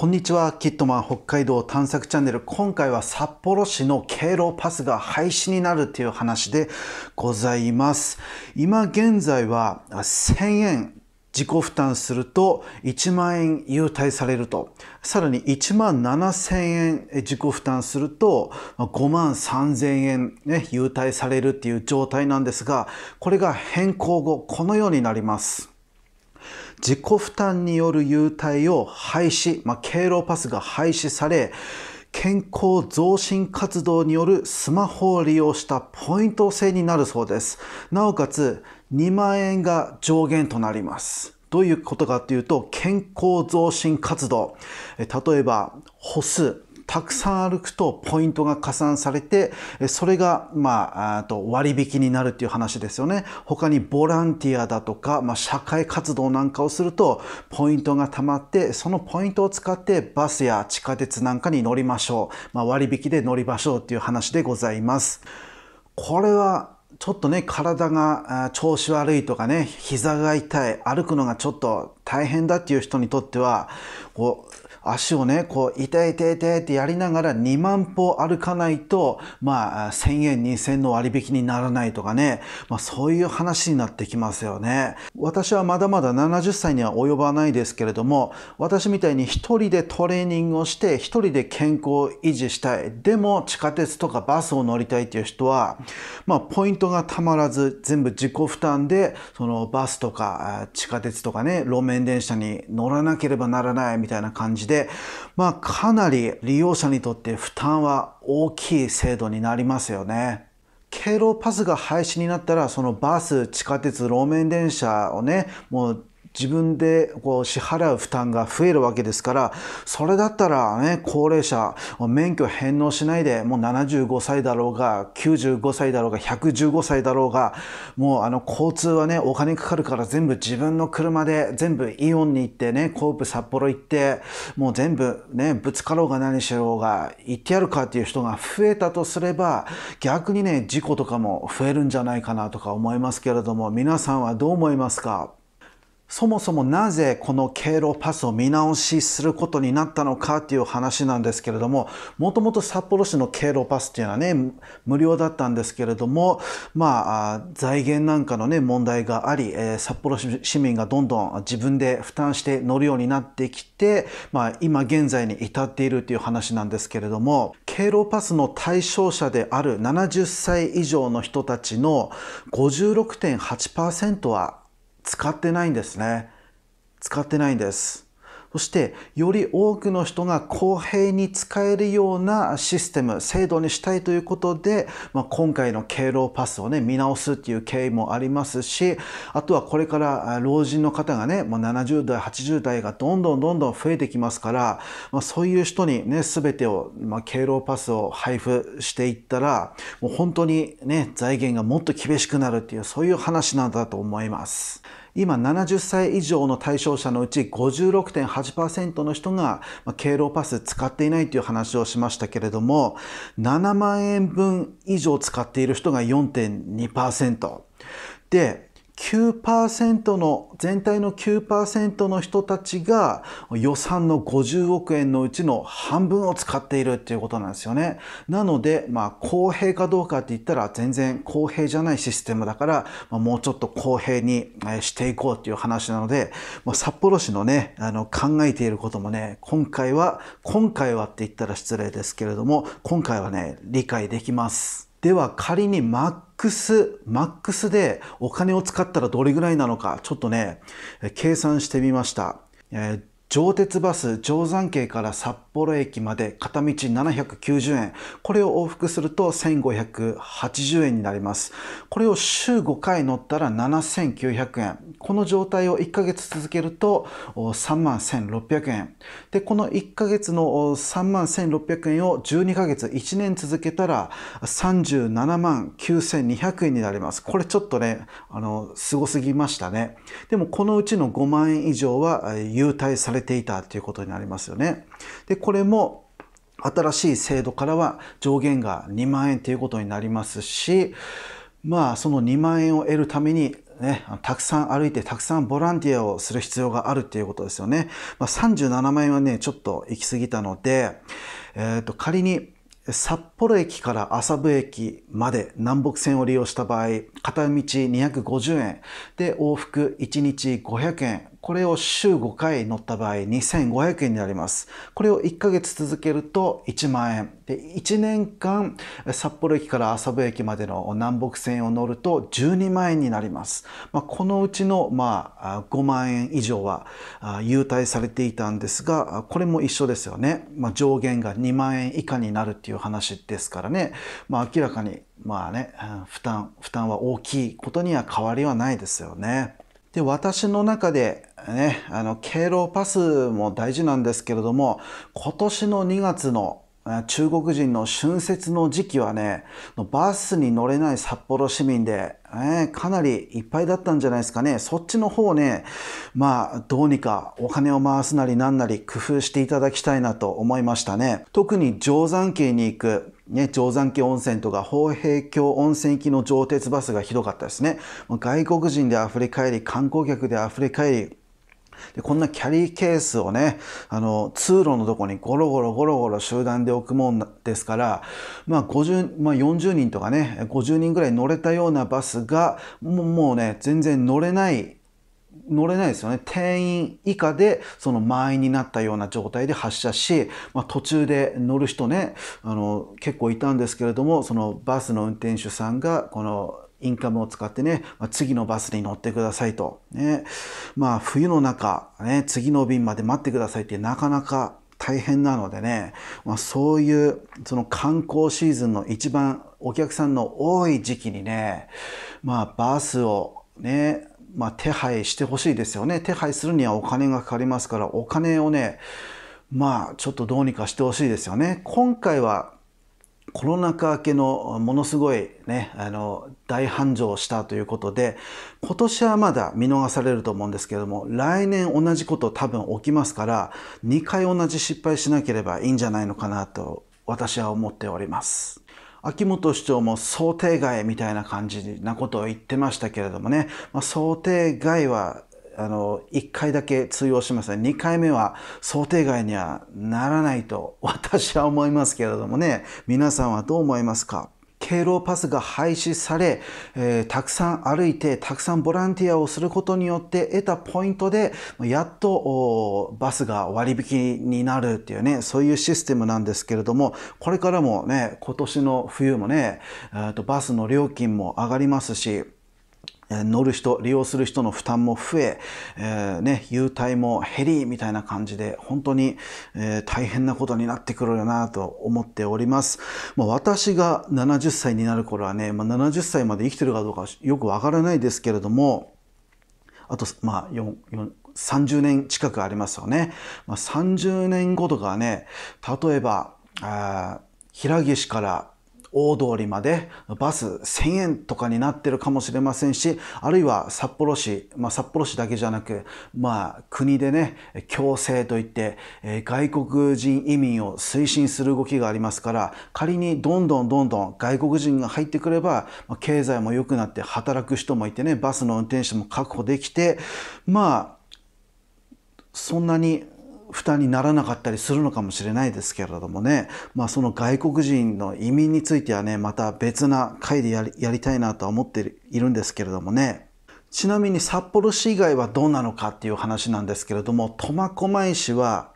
こんにちは、キットマン北海道探索チャンネル。今回は札幌市の経路パスが廃止になるという話でございます。今現在は1000円自己負担すると1万円優待されるとさらに1万7000円自己負担すると5万3000円、ね、優待されるっていう状態なんですがこれが変更後このようになります。自己負担による優待を廃止、まあ、経路パスが廃止され、健康増進活動によるスマホを利用したポイント制になるそうです。なおかつ、2万円が上限となります。どういうことかというと、健康増進活動。例えば、歩数。たくさん歩くとポイントが加算されて、それが、まあ、あと割引になるっていう話ですよね。他にボランティアだとか、まあ、社会活動なんかをすると、ポイントがたまって、そのポイントを使ってバスや地下鉄なんかに乗りましょう。まあ、割引で乗りましょうっていう話でございます。これはちょっとね、体が調子悪いとかね、膝が痛い、歩くのがちょっと大変だっていう人にとっては、こう、足をね、こう、痛い痛い痛いってやりながら2万歩歩かないと、まあ、1000円2000の割引にならないとかね、まあそういう話になってきますよね。私はまだまだ70歳には及ばないですけれども、私みたいに一人でトレーニングをして、一人で健康を維持したい。でも地下鉄とかバスを乗りたいっていう人は、まあポイントがたまらず全部自己負担で、そのバスとか地下鉄とかね、路面電車に乗らなければならないみたいな感じでで、まあ、かなり利用者にとって負担は大きい制度になりますよね。経路パスが廃止になったら、そのバス、地下鉄、路面電車をね、もう自分でこう支払う負担が増えるわけですから、それだったらね、高齢者、免許返納しないで、もう75歳だろうが、95歳だろうが、115歳だろうが、もうあの、交通はね、お金かかるから全部自分の車で、全部イオンに行ってね、コープ札幌行って、もう全部ね、ぶつかろうが何しようが、行ってやるかっていう人が増えたとすれば、逆にね、事故とかも増えるんじゃないかなとか思いますけれども、皆さんはどう思いますかそもそもなぜこの経路パスを見直しすることになったのかっていう話なんですけれども、もともと札幌市の経路パスっていうのはね、無料だったんですけれども、まあ、財源なんかのね、問題があり、えー、札幌市民がどんどん自分で負担して乗るようになってきて、まあ、今現在に至っているという話なんですけれども、経路パスの対象者である70歳以上の人たちの56.8%は使ってないんですね。使ってないんです。そしてより多くの人が公平に使えるようなシステム、制度にしたいということで、まあ、今回の敬老パスをね、見直すっていう経緯もありますし、あとはこれから老人の方がね、もう70代、80代がどんどんどんどん増えてきますから、まあ、そういう人にね、すべてを、まあ、敬老パスを配布していったら、もう本当にね、財源がもっと厳しくなるっていう、そういう話なんだと思います。今70歳以上の対象者のうち56.8%の人が敬老パス使っていないという話をしましたけれども7万円分以上使っている人が4.2%で9%の、全体の9%の人たちが予算の50億円のうちの半分を使っているっていうことなんですよね。なので、まあ公平かどうかって言ったら全然公平じゃないシステムだから、まあ、もうちょっと公平にしていこうっていう話なので、まあ、札幌市のね、あの考えていることもね、今回は、今回はって言ったら失礼ですけれども、今回はね、理解できます。では仮にマックス、マックスでお金を使ったらどれぐらいなのか、ちょっとね、計算してみました。えー、上鉄バス定山渓から札幌駅まで片道790円。これを往復すると1580円になります。これを週5回乗ったら7900円。この状態を1ヶ月続けると31600円。で、この1ヶ月の31600円を12ヶ月1年続けたら37万9200円になります。これちょっとね、あの、すごすぎましたね。でもこのうちの5万円以上は優待されれていたということになりますよね。でこれも新しい制度からは上限が2万円ということになりますしまあその2万円を得るためにね、たくさん歩いてたくさんボランティアをする必要があるっていうことですよね。まあ、37万円はねちょっと行き過ぎたので、えー、と仮に札幌駅から麻生駅まで南北線を利用した場合片道250円で往復1日500円これを週5回乗った場合2500円になります。これを1ヶ月続けると1万円。で、1年間札幌駅から麻生駅までの南北線を乗ると12万円になります。まあ、このうちの、まあ、5万円以上は優待されていたんですが、これも一緒ですよね。まあ、上限が2万円以下になるっていう話ですからね。まあ、明らかに、まあね、負担、負担は大きいことには変わりはないですよね。で、私の中でね、あの経路パスも大事なんですけれども今年の2月の中国人の春節の時期はねバスに乗れない札幌市民で、えかなりいっぱいだったんじゃないですかねそっちの方ねまあどうにかお金を回すなりなんなり工夫していただきたいなと思いましたね特に定山渓に行くね、定山渓温泉とか宝平峡温泉行きの上鉄バスがひどかったですね外国人であふれ返り観光客であふれ返りで、こんなキャリーケースをね、あの、通路のとこにゴロゴロゴロゴロ集団で置くもんですから、まあ50、まあ40人とかね、50人ぐらい乗れたようなバスが、もうもうね、全然乗れない、乗れないですよね。定員以下で、その満員になったような状態で発車し、まあ途中で乗る人ね、あの、結構いたんですけれども、そのバスの運転手さんが、この、インカムを使ってね、まあ、次のバスに乗ってくださいと。ね。まあ、冬の中、ね、次の便まで待ってくださいってなかなか大変なのでね、まあ、そういうその観光シーズンの一番お客さんの多い時期にね、まあ、バスをね、まあ、手配してほしいですよね。手配するにはお金がかかりますから、お金をね、まあ、ちょっとどうにかしてほしいですよね。今回はコロナ禍明けのものすごいね、あの、大繁盛したということで、今年はまだ見逃されると思うんですけども、来年同じこと多分起きますから、2回同じ失敗しなければいいんじゃないのかなと、私は思っております。秋元市長も想定外みたいな感じなことを言ってましたけれどもね、まあ、想定外はあの1回だけ通用しますね2回目は想定外にはならないと私は思いますけれどもね皆さんはどう思いますか敬老パスが廃止され、えー、たくさん歩いてたくさんボランティアをすることによって得たポイントでやっとバスが割引になるっていうねそういうシステムなんですけれどもこれからもね今年の冬もねとバスの料金も上がりますし乗る人、利用する人の負担も増え、えー、ね、優待も減り、みたいな感じで、本当に、えー、大変なことになってくるよなと思っております。まあ、私が70歳になる頃はね、まあ、70歳まで生きてるかどうかよくわからないですけれども、あと、まあ、4、4、30年近くありますよね。まあ、30年後とかね、例えば、あ平岸から大通りまでバス1000円とかになってるかもしれませんし、あるいは札幌市、まあ、札幌市だけじゃなく、まあ、国でね、強制といって、え外国人移民を推進する動きがありますから、仮にどんどんどんどん外国人が入ってくれば、ま経済も良くなって働く人もいてね、バスの運転手も確保できて、まあ、そんなに負担にならなかったりするのかもしれないですけれどもね、まあ、その外国人の移民についてはねまた別な回でやりやりたいなとは思っているんですけれどもねちなみに札幌市以外はどうなのかっていう話なんですけれども苫小牧市は、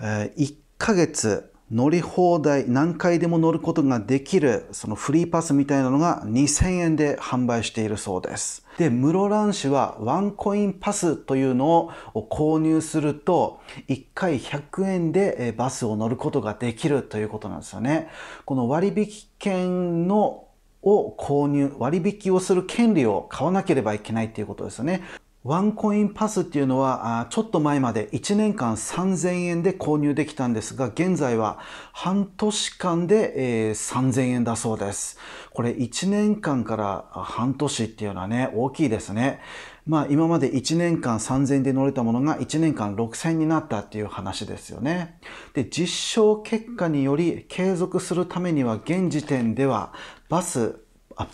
え1ヶ月乗り放題何回でも乗ることができるそのフリーパスみたいなのが2000円で販売しているそうですで室蘭市はワンコインパスというのを購入すると1回100円でバスを乗ることができるということなんですよねこの割引券のを購入割引をする権利を買わなければいけないということですよねワンコインパスっていうのはちょっと前まで1年間3000円で購入できたんですが現在は半年間で、え3000円だそうですこれ1年間から半年っていうのはね大きいですねまあ今まで1年間3000円で乗れたものが1年間6000円になったっていう話ですよねで実証結果により継続するためには現時点ではバス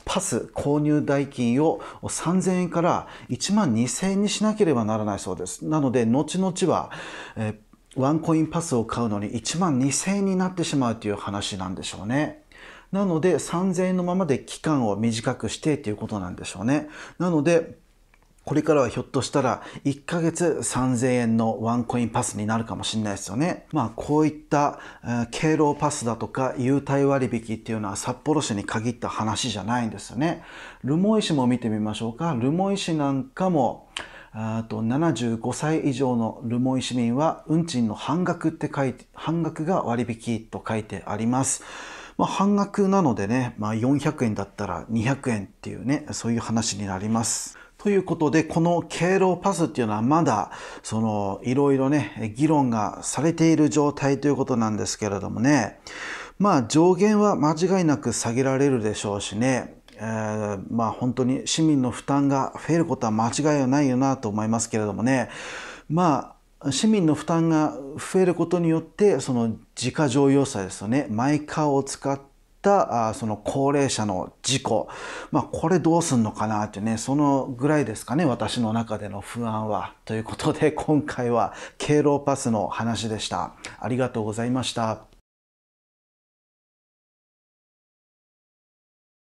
パス購入代金を3000円から1万2000円にしなければならないそうです。なので、後々は、えー、ワンコインパスを買うのに1万2000円になってしまうという話なんでしょうね。なので、3000円のままで期間を短くしてということなんでしょうね。なので、これからはひょっとしたら1ヶ月3000円のワンコインパスになるかもしれないですよね。まあこういった経路パスだとか優待割引っていうのは札幌市に限った話じゃないんですよね。ルモイ市も見てみましょうか。ルモイ市なんかもと75歳以上のルモイ市民は運賃の半額って書いて、半額が割引と書いてあります。まあ、半額なのでね、まあ、400円だったら200円っていうね、そういう話になります。ということで、この経路パスっていうのはまだ、その、いろいろね、議論がされている状態ということなんですけれどもね、まあ上限は間違いなく下げられるでしょうしね、えー、まあ本当に市民の負担が増えることは間違いはないよなと思いますけれどもね、まあ市民の負担が増えることによってその自家乗用車ですよねマイカーを使っったあその高齢者の事故、まあ、これどうすんのかなってねそのぐらいですかね私の中での不安は。ということで今回は敬老パスの話でした。ありがとうございました。